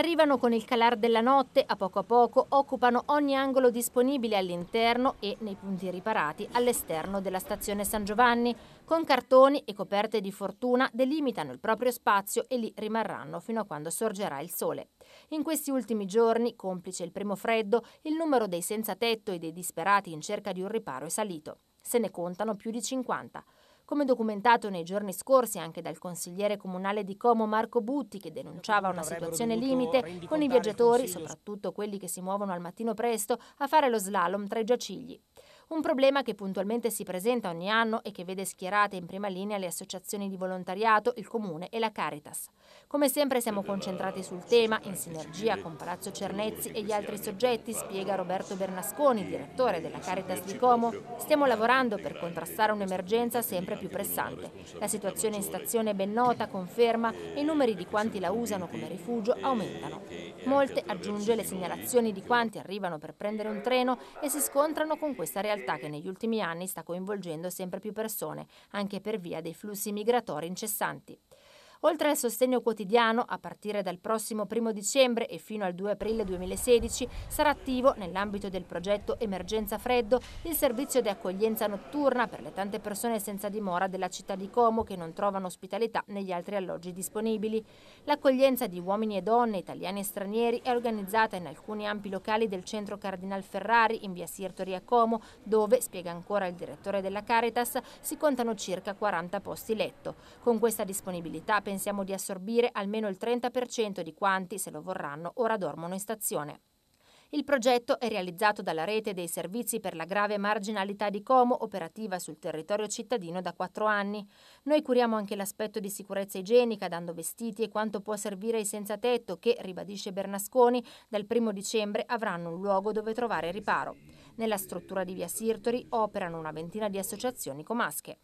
Arrivano con il calar della notte, a poco a poco occupano ogni angolo disponibile all'interno e, nei punti riparati, all'esterno della stazione San Giovanni. Con cartoni e coperte di fortuna delimitano il proprio spazio e lì rimarranno fino a quando sorgerà il sole. In questi ultimi giorni, complice il primo freddo, il numero dei senza tetto e dei disperati in cerca di un riparo è salito. Se ne contano più di 50 come documentato nei giorni scorsi anche dal consigliere comunale di Como Marco Butti, che denunciava una situazione limite con i viaggiatori, soprattutto quelli che si muovono al mattino presto, a fare lo slalom tra i giacigli un problema che puntualmente si presenta ogni anno e che vede schierate in prima linea le associazioni di volontariato, il Comune e la Caritas. Come sempre siamo concentrati sul tema, in sinergia con Palazzo Cernezzi e gli altri soggetti, spiega Roberto Bernasconi, direttore della Caritas di Como. Stiamo lavorando per contrastare un'emergenza sempre più pressante. La situazione in stazione è ben nota, conferma, e i numeri di quanti la usano come rifugio aumentano. Molte, aggiunge, le segnalazioni di quanti arrivano per prendere un treno e si scontrano con questa realtà realtà che negli ultimi anni sta coinvolgendo sempre più persone, anche per via dei flussi migratori incessanti. Oltre al sostegno quotidiano, a partire dal prossimo 1 dicembre e fino al 2 aprile 2016, sarà attivo, nell'ambito del progetto Emergenza Freddo, il servizio di accoglienza notturna per le tante persone senza dimora della città di Como che non trovano ospitalità negli altri alloggi disponibili. L'accoglienza di uomini e donne, italiani e stranieri, è organizzata in alcuni ampi locali del centro Cardinal Ferrari in via Sirtori a Como, dove, spiega ancora il direttore della Caritas, si contano circa 40 posti letto. Con questa disponibilità per pensiamo di assorbire almeno il 30% di quanti, se lo vorranno, ora dormono in stazione. Il progetto è realizzato dalla rete dei servizi per la grave marginalità di Como, operativa sul territorio cittadino da quattro anni. Noi curiamo anche l'aspetto di sicurezza igienica, dando vestiti e quanto può servire ai senza tetto che, ribadisce Bernasconi, dal primo dicembre avranno un luogo dove trovare riparo. Nella struttura di via Sirtori operano una ventina di associazioni comasche.